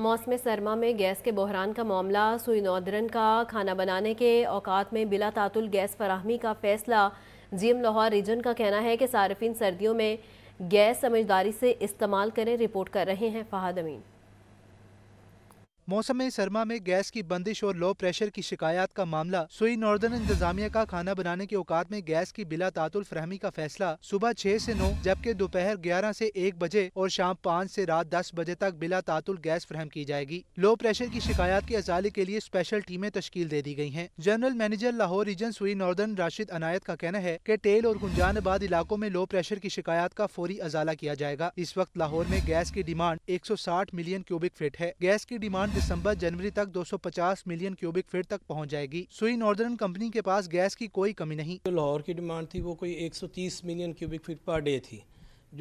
मौसम सरमा में गैस के बहरान का मामला सुई नौदरन का खाना बनाने के औकात में बिला तातुल गैस फराहमी का फैसला जी एम लाहौर रीजन का कहना है कि सार्फिन सर्दियों में गैस समझदारी से इस्तेमाल करें रिपोर्ट कर रहे हैं फहाद अमीन मौसम सरमा में गैस की बंदिश और लो प्रेशर की शिकायत का मामला सुई नॉर्दर्न इंतजामिया का खाना बनाने के औकात में गैस की बिला तातुल फ्रहमी का फैसला सुबह छह से नौ जबकि दोपहर ग्यारह से एक बजे और शाम पाँच से रात दस बजे तक बिला तातुल गैस फरहम की जाएगी लो प्रेशर की शिकायत के अजाले के लिए स्पेशल टीमें तश्कील दे दी गयी है general manager Lahore region Sui northern Rashid Inayat का कहना है की टेल और गुंजानबाद इलाकों में लो प्रेशर की शिकायत का फौरी अजाला किया जाएगा इस वक्त लाहौर में गैस की डिमांड एक सौ साठ मिलियन क्यूबिक फिट है गैस की डिमांड दिसंबर जनवरी तक 250 मिलियन क्यूबिक फीट तक पहुंच जाएगी सुई नॉर्दर्न कंपनी के पास गैस की कोई कमी नहीं जो तो लाहौर की डिमांड थी वो कोई 130 million cubic feet per day थी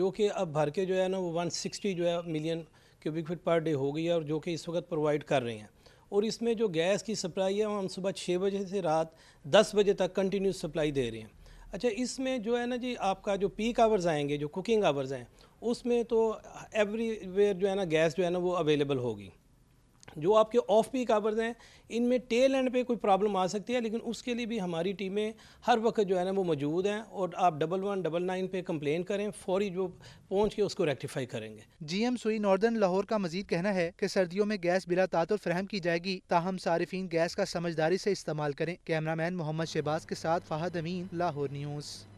जो कि अब भर के जो है ना वो 160 जो है million cubic feet per day हो गई है और जो कि इस वक्त प्रोवाइड कर रहे हैं और इसमें जो गैस की सप्लाई है वो हम सुबह छः बजे से रात दस बजे तक कंटिन्यू सप्लाई दे रहे हैं अच्छा इसमें जो है ना जी आपका जो पीक आवर्स आएंगे जो कुकिंग आवर्स हैं उसमें तो एवरीवेयर जो है ना गैस जो है ना वो अवेलेबल होगी जो आपके ऑफ पीक आवर्स हैं इनमें टेल एंड पे कोई प्रॉब्लम आ सकती है लेकिन उसके लिए भी हमारी टीमें हर वक्त जो है ना वो मौजूद हैं और आप डबल वन डबल नाइन पे कंप्लेन करें फौरी जो पहुंच के उसको रेक्टिफाई करेंगे G M Sui northern Lahore का मजीद कहना है कि सर्दियों में गैस बिला तातुल फ्रहम की जाएगी ताहम सार्फिन गैस का समझदारी से इस्तेमाल करें कैमरा मैन मोहम्मद शहबाज के साथ फाहद अमीन लाहौर न्यूज़